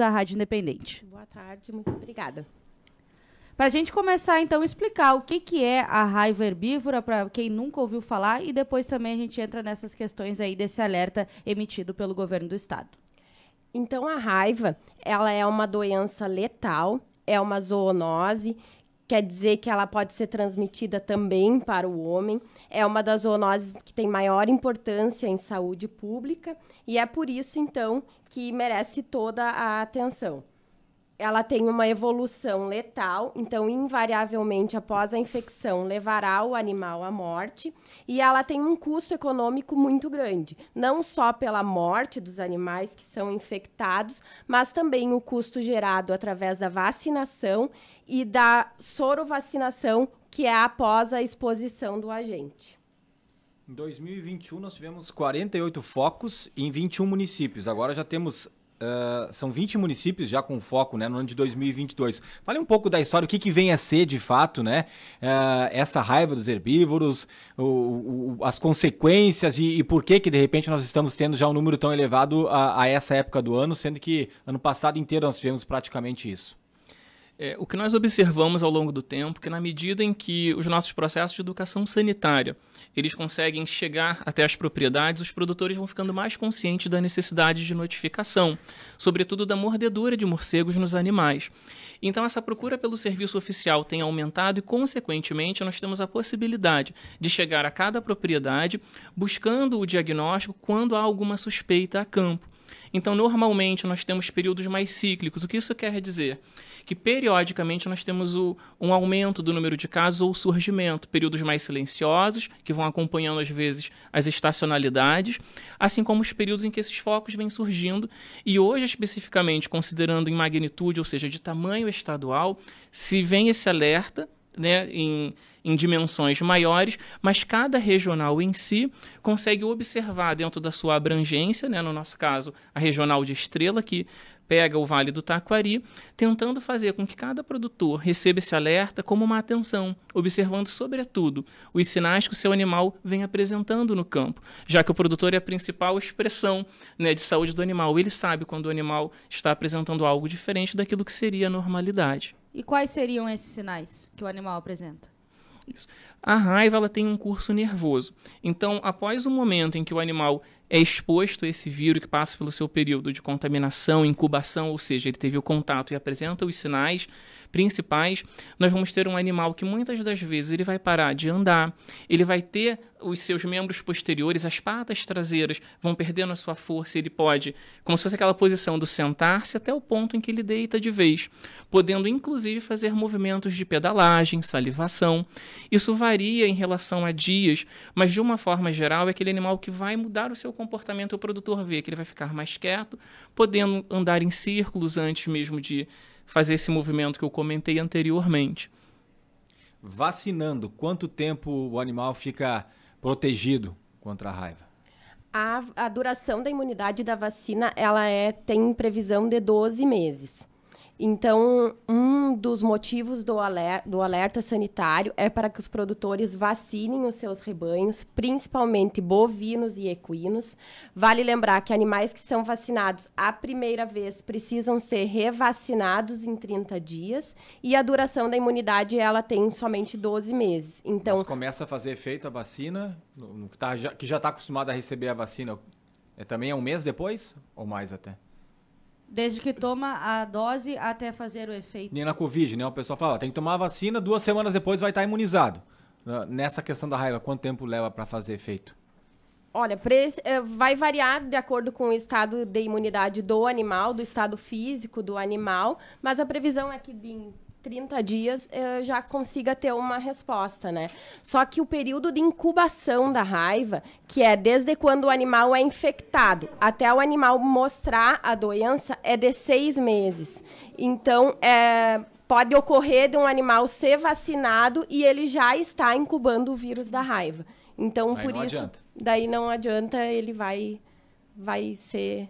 da Rádio Independente. Boa tarde, muito obrigada. Para a gente começar, então, explicar o que, que é a raiva herbívora, para quem nunca ouviu falar, e depois também a gente entra nessas questões aí desse alerta emitido pelo governo do estado. Então, a raiva, ela é uma doença letal, é uma zoonose, quer dizer que ela pode ser transmitida também para o homem é uma das zoonoses que tem maior importância em saúde pública e é por isso, então, que merece toda a atenção. Ela tem uma evolução letal, então, invariavelmente, após a infecção, levará o animal à morte. E ela tem um custo econômico muito grande, não só pela morte dos animais que são infectados, mas também o custo gerado através da vacinação e da sorovacinação, que é após a exposição do agente. Em 2021, nós tivemos 48 focos em 21 municípios. Agora já temos. Uh, são 20 municípios já com foco né, no ano de 2022. Fale um pouco da história, o que, que vem a ser de fato né, uh, essa raiva dos herbívoros, o, o, as consequências e, e, por que, que de repente nós estamos tendo já um número tão elevado a, a essa época do ano, sendo que ano passado inteiro nós tivemos praticamente isso. É, o que nós observamos ao longo do tempo é que na medida em que os nossos processos de educação sanitária eles conseguem chegar até as propriedades, os produtores vão ficando mais conscientes da necessidade de notificação, sobretudo da mordedura de morcegos nos animais. Então essa procura pelo serviço oficial tem aumentado e consequentemente nós temos a possibilidade de chegar a cada propriedade buscando o diagnóstico quando há alguma suspeita a campo. Então, normalmente, nós temos períodos mais cíclicos. O que isso quer dizer? Que periodicamente nós temos o, um aumento do número de casos ou surgimento, períodos mais silenciosos, que vão acompanhando às vezes as estacionalidades, assim como os períodos em que esses focos vêm surgindo. E hoje, especificamente, considerando em magnitude, ou seja, de tamanho estadual, se vem esse alerta né, em, em, dimensões maiores, mas cada regional em si consegue observar dentro da sua abrangência, né, no nosso caso, a regional de Estrela, que pega o Vale do Taquari, tentando fazer com que cada produtor receba esse alerta como uma atenção, observando, sobretudo, os sinais que o seu animal vem apresentando no campo, já que o produtor é a principal expressão né, de saúde do animal. Ele sabe quando o animal está apresentando algo diferente daquilo que seria a normalidade. E quais seriam esses sinais que o animal apresenta? Isso. A raiva ela tem um curso nervoso. Então, após o momento em que o animal é exposto a esse vírus que passa pelo seu período de contaminação, incubação, ou seja, ele teve o contato e apresenta os sinais principais, nós vamos ter um animal que muitas das vezes ele vai parar de andar, ele vai ter os seus membros posteriores, as patas traseiras vão perdendo a sua força, ele pode, como se fosse aquela posição do sentar-se até o ponto em que ele deita de vez, podendo inclusive fazer movimentos de pedalagem, salivação. Isso varia em relação a dias, mas de uma forma geral é aquele animal que vai mudar o seu comportamento o produtor vê? Que ele vai ficar mais quieto, podendo andar em círculos antes mesmo de fazer esse movimento que eu comentei anteriormente. Vacinando, quanto tempo o animal fica protegido contra a raiva? A, a duração da imunidade da vacina ela é, tem previsão de 12 meses. Então, um dos motivos do alerta, do alerta sanitário é para que os produtores vacinem os seus rebanhos, principalmente bovinos e equinos. Vale lembrar que animais que são vacinados a primeira vez precisam ser revacinados em 30 dias e a duração da imunidade ela tem somente 12 meses. Então, Mas começa a fazer efeito a vacina, tá que já está acostumado a receber a vacina, é também é um mês depois ou mais até? Desde que toma a dose até fazer o efeito. Nem na Covid, né? O pessoal fala, ó, tem que tomar a vacina, duas semanas depois vai estar tá imunizado. Nessa questão da raiva, quanto tempo leva para fazer efeito? Olha, eh, vai variar de acordo com o estado de imunidade do animal, do estado físico do animal, mas a previsão é que em 30 dias eu eh, já consiga ter uma resposta, né? Só que o período de incubação da raiva, que é desde quando o animal é infectado até o animal mostrar a doença, é de seis meses. Então, é, pode ocorrer de um animal ser vacinado e ele já está incubando o vírus da raiva. Então, Aí por isso, adianta. daí não adianta, ele vai, vai ser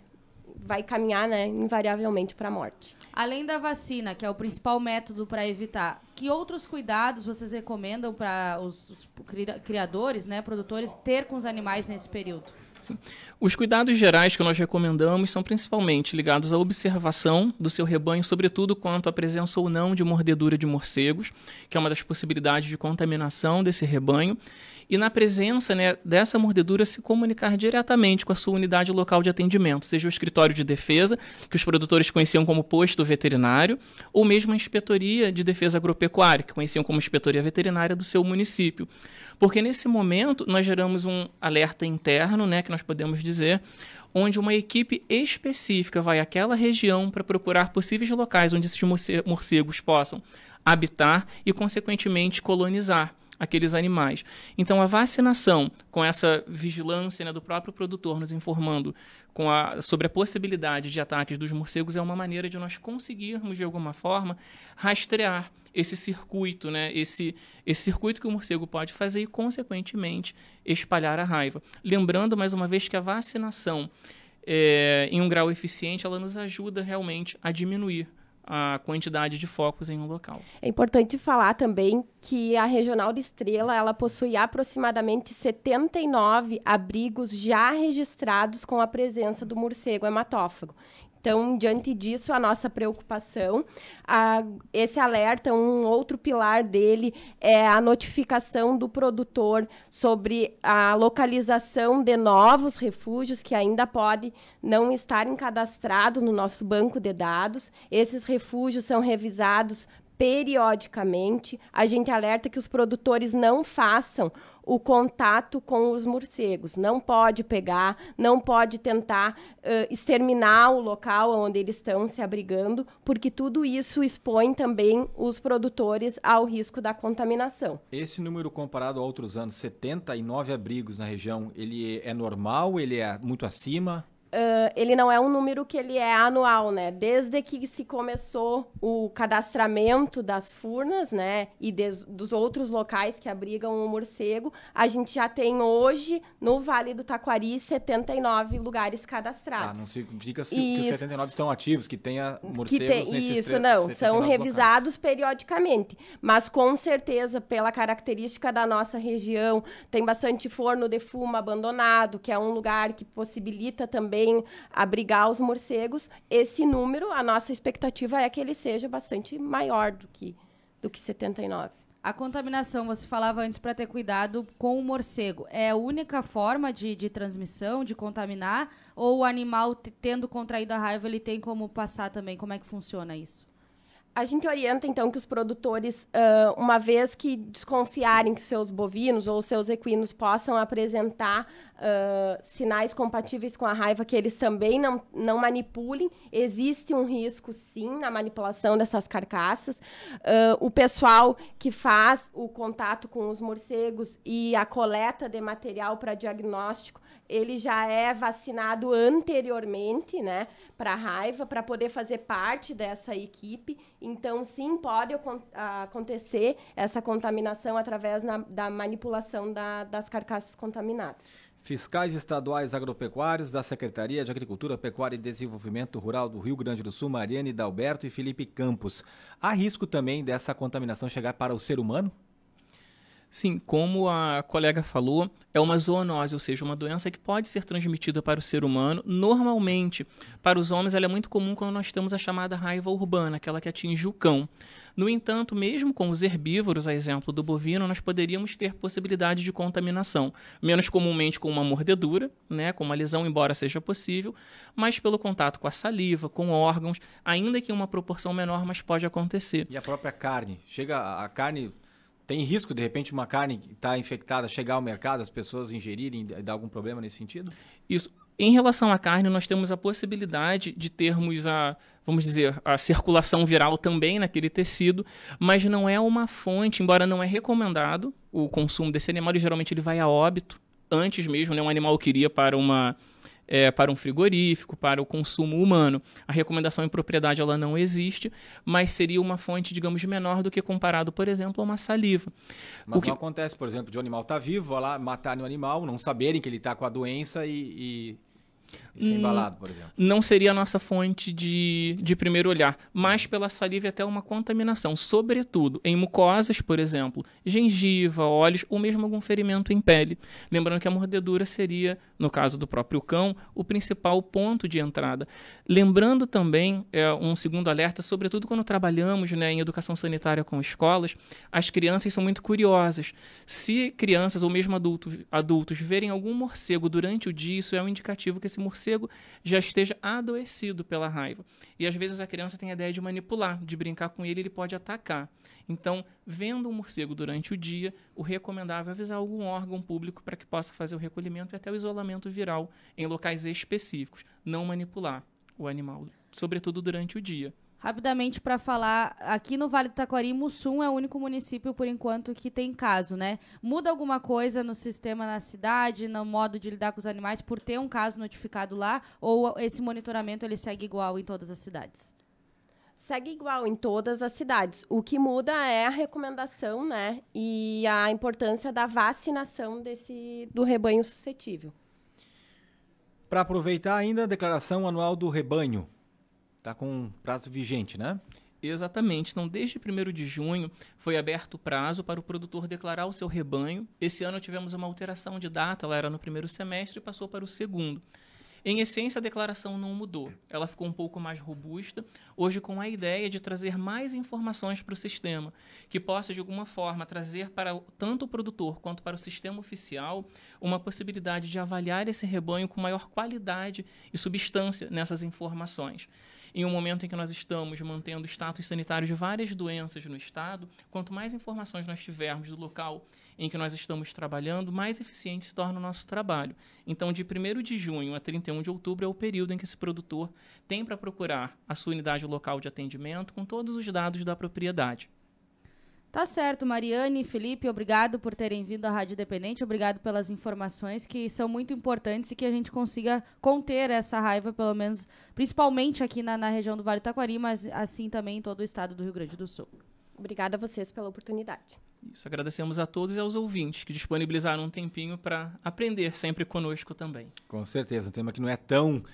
vai caminhar, né, invariavelmente para a morte. Além da vacina, que é o principal método para evitar, que outros cuidados vocês recomendam para os criadores, né, produtores ter com os animais nesse período? Sim. Os cuidados gerais que nós recomendamos são principalmente ligados à observação do seu rebanho, sobretudo quanto à presença ou não de mordedura de morcegos, que é uma das possibilidades de contaminação desse rebanho, e na presença né, dessa mordedura se comunicar diretamente com a sua unidade local de atendimento, seja o escritório de defesa, que os produtores conheciam como posto veterinário, ou mesmo a inspetoria de defesa agropecuária, que conheciam como inspetoria veterinária do seu município. Porque nesse momento nós geramos um alerta interno, né, que nós podemos dizer, onde uma equipe específica vai àquela região para procurar possíveis locais onde esses morcegos possam habitar e, consequentemente, colonizar aqueles animais. Então, a vacinação, com essa vigilância né, do próprio produtor nos informando a, sobre a possibilidade de ataques dos morcegos, é uma maneira de nós conseguirmos, de alguma forma, rastrear esse circuito, né? esse, esse circuito que o morcego pode fazer e, consequentemente, espalhar a raiva. Lembrando, mais uma vez, que a vacinação é, em um grau eficiente, ela nos ajuda realmente a diminuir a quantidade de focos em um local. É importante falar também que a Regional de Estrela, ela possui aproximadamente 79 abrigos já registrados com a presença do morcego hematófago. Então, diante disso, a nossa preocupação, a, esse alerta, um outro pilar dele é a notificação do produtor sobre a localização de novos refúgios que ainda podem não estarem cadastrados no nosso banco de dados. Esses refúgios são revisados periodicamente, a gente alerta que os produtores não façam o contato com os morcegos. Não pode pegar, não pode tentar uh, exterminar o local onde eles estão se abrigando, porque tudo isso expõe também os produtores ao risco da contaminação. Esse número comparado a outros anos, 79 abrigos na região, ele é normal? Ele é muito acima? Uh, ele não é um número que ele é anual, né? Desde que se começou o cadastramento das furnas, né, e des, dos outros locais que abrigam o morcego, a gente já tem hoje no Vale do Taquari 79 lugares cadastrados. Ah, não significa isso. que os 79 estão ativos, que tenha morcegos que tem, nesses Isso não, são revisados locais. periodicamente, mas com certeza pela característica da nossa região, tem bastante forno de fumo abandonado, que é um lugar que possibilita também também abrigar os morcegos, esse número, a nossa expectativa é que ele seja bastante maior do que, do que 79. A contaminação, você falava antes para ter cuidado com o morcego. É a única forma de, de transmissão, de contaminar? Ou o animal, tendo contraído a raiva, ele tem como passar também? Como é que funciona isso? A gente orienta, então, que os produtores, uh, uma vez que desconfiarem que seus bovinos ou seus equinos possam apresentar uh, sinais compatíveis com a raiva, que eles também não, não manipulem. Existe um risco, sim, na manipulação dessas carcaças. Uh, o pessoal que faz o contato com os morcegos e a coleta de material para diagnóstico ele já é vacinado anteriormente, né, para raiva, para poder fazer parte dessa equipe. Então, sim, pode acontecer essa contaminação através na, da manipulação da, das carcaças contaminadas. Fiscais estaduais agropecuários da Secretaria de Agricultura, Pecuária e Desenvolvimento Rural do Rio Grande do Sul, Mariane Dalberto e Felipe Campos. Há risco também dessa contaminação chegar para o ser humano? Sim, como a colega falou, é uma zoonose, ou seja, uma doença que pode ser transmitida para o ser humano. Normalmente, para os homens, ela é muito comum quando nós temos a chamada raiva urbana, aquela que atinge o cão. No entanto, mesmo com os herbívoros, a exemplo do bovino, nós poderíamos ter possibilidade de contaminação. Menos comumente com uma mordedura, né, com uma lesão, embora seja possível, mas pelo contato com a saliva, com órgãos, ainda que em uma proporção menor, mas pode acontecer. E a própria carne? Chega a carne tem risco, de repente, uma carne estar tá infectada chegar ao mercado, as pessoas ingerirem e dar algum problema nesse sentido? Isso. Em relação à carne, nós temos a possibilidade de termos a, vamos dizer, a circulação viral também naquele tecido, mas não é uma fonte, embora não é recomendado o consumo desse animal, e geralmente ele vai a óbito antes mesmo, né? Um animal que iria para uma é, para um frigorífico, para o consumo humano. A recomendação em propriedade ela não existe, mas seria uma fonte, digamos, menor do que comparado, por exemplo, a uma saliva. Mas o que... não acontece, por exemplo, de um animal estar tá vivo, lá matarem o um animal, não saberem que ele está com a doença e... e isso é hum, embalado, por exemplo. Não seria a nossa fonte de, de primeiro olhar, mas pela saliva até uma contaminação, sobretudo em mucosas, por exemplo, gengiva, olhos, ou mesmo algum ferimento em pele. Lembrando que a mordedura seria, no caso do próprio cão, o principal ponto de entrada. Lembrando também, é, um segundo alerta, sobretudo quando trabalhamos né, em educação sanitária com escolas, as crianças são muito curiosas. Se crianças ou mesmo adultos, adultos verem algum morcego durante o dia, isso é um indicativo que esse morcego já esteja adoecido pela raiva. E às vezes a criança tem a ideia de manipular, de brincar com ele, ele pode atacar. Então, vendo um morcego durante o dia, o recomendável é avisar algum órgão público para que possa fazer o recolhimento e até o isolamento viral em locais específicos, não manipular o animal, sobretudo durante o dia. Rapidamente para falar, aqui no Vale do Taquari, Mussum é o único município, por enquanto, que tem caso, né? Muda alguma coisa no sistema na cidade, no modo de lidar com os animais, por ter um caso notificado lá? Ou esse monitoramento ele segue igual em todas as cidades? segue igual em todas as cidades. O que muda é a recomendação, né? E a importância da vacinação desse do rebanho suscetível. Para aproveitar ainda a declaração anual do rebanho, Está com um prazo vigente, né? Exatamente. Então, desde 1 de junho foi aberto o prazo para o produtor declarar o seu rebanho. Esse ano tivemos uma alteração de data, ela era no primeiro semestre e passou para o segundo. Em essência, a declaração não mudou. Ela ficou um pouco mais robusta, hoje com a ideia de trazer mais informações para o sistema, que possa, de alguma forma, trazer para tanto o produtor quanto para o sistema oficial uma possibilidade de avaliar esse rebanho com maior qualidade e substância nessas informações. Em um momento em que nós estamos mantendo o status sanitário de várias doenças no Estado, quanto mais informações nós tivermos do local em que nós estamos trabalhando, mais eficiente se torna o nosso trabalho. Então, de 1 de junho a 31 de outubro é o período em que esse produtor tem para procurar a sua unidade local de atendimento com todos os dados da propriedade. Tá certo, Mariane e Felipe, obrigado por terem vindo à Rádio Independente, obrigado pelas informações que são muito importantes e que a gente consiga conter essa raiva, pelo menos, principalmente aqui na, na região do Vale do Taquari, mas assim também em todo o estado do Rio Grande do Sul. Obrigada a vocês pela oportunidade. Isso, agradecemos a todos e aos ouvintes que disponibilizaram um tempinho para aprender sempre conosco também. Com certeza, um tema que não é tão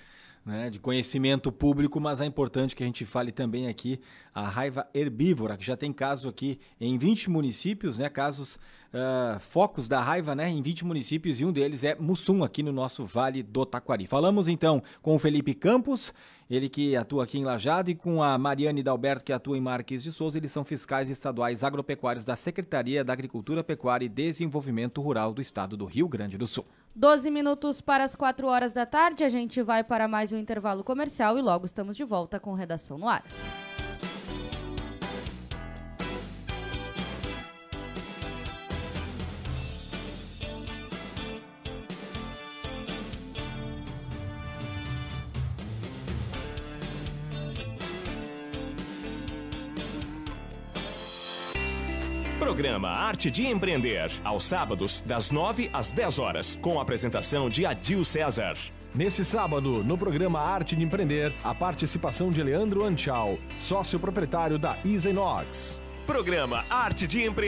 né, de conhecimento público, mas é importante que a gente fale também aqui a raiva herbívora, que já tem caso aqui em 20 municípios, né, casos ah, focos da raiva né, em 20 municípios e um deles é Mussum, aqui no nosso Vale do Taquari. Falamos então com o Felipe Campos, ele que atua aqui em Lajado, e com a Mariane Dalberto, que atua em Marques de Souza. Eles são fiscais estaduais agropecuários da Secretaria da Agricultura, Pecuária e Desenvolvimento Rural do Estado do Rio Grande do Sul. 12 minutos para as 4 horas da tarde, a gente vai para mais um intervalo comercial e logo estamos de volta com Redação no Ar. Programa Arte de Empreender, aos sábados, das 9 às 10 horas, com a apresentação de Adil César. Nesse sábado, no programa Arte de Empreender, a participação de Leandro Anchal, sócio proprietário da Isa Inox. Programa Arte de Empreender.